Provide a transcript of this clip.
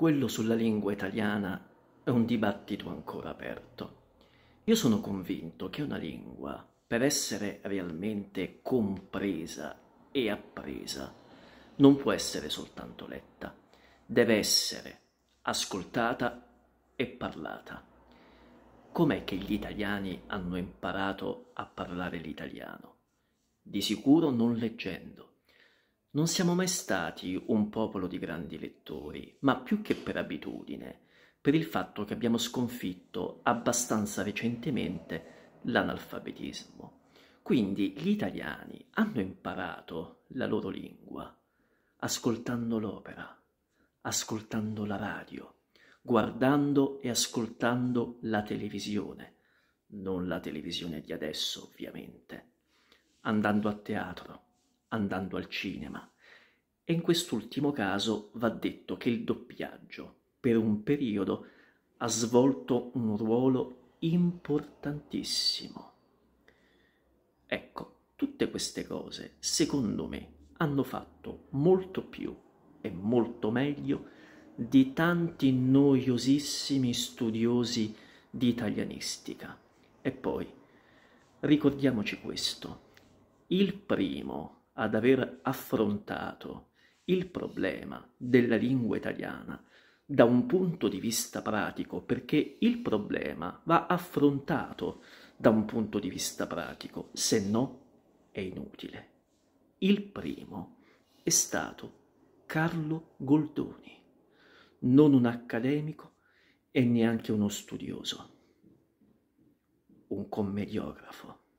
quello sulla lingua italiana è un dibattito ancora aperto. Io sono convinto che una lingua, per essere realmente compresa e appresa, non può essere soltanto letta, deve essere ascoltata e parlata. Com'è che gli italiani hanno imparato a parlare l'italiano? Di sicuro non leggendo. Non siamo mai stati un popolo di grandi lettori, ma più che per abitudine, per il fatto che abbiamo sconfitto abbastanza recentemente l'analfabetismo. Quindi gli italiani hanno imparato la loro lingua ascoltando l'opera, ascoltando la radio, guardando e ascoltando la televisione, non la televisione di adesso ovviamente, andando a teatro, andando al cinema e in quest'ultimo caso va detto che il doppiaggio per un periodo ha svolto un ruolo importantissimo. Ecco, tutte queste cose, secondo me, hanno fatto molto più e molto meglio di tanti noiosissimi studiosi di italianistica. E poi, ricordiamoci questo, il primo ad aver affrontato il problema della lingua italiana da un punto di vista pratico, perché il problema va affrontato da un punto di vista pratico, se no è inutile. Il primo è stato Carlo Goldoni, non un accademico e neanche uno studioso, un commediografo.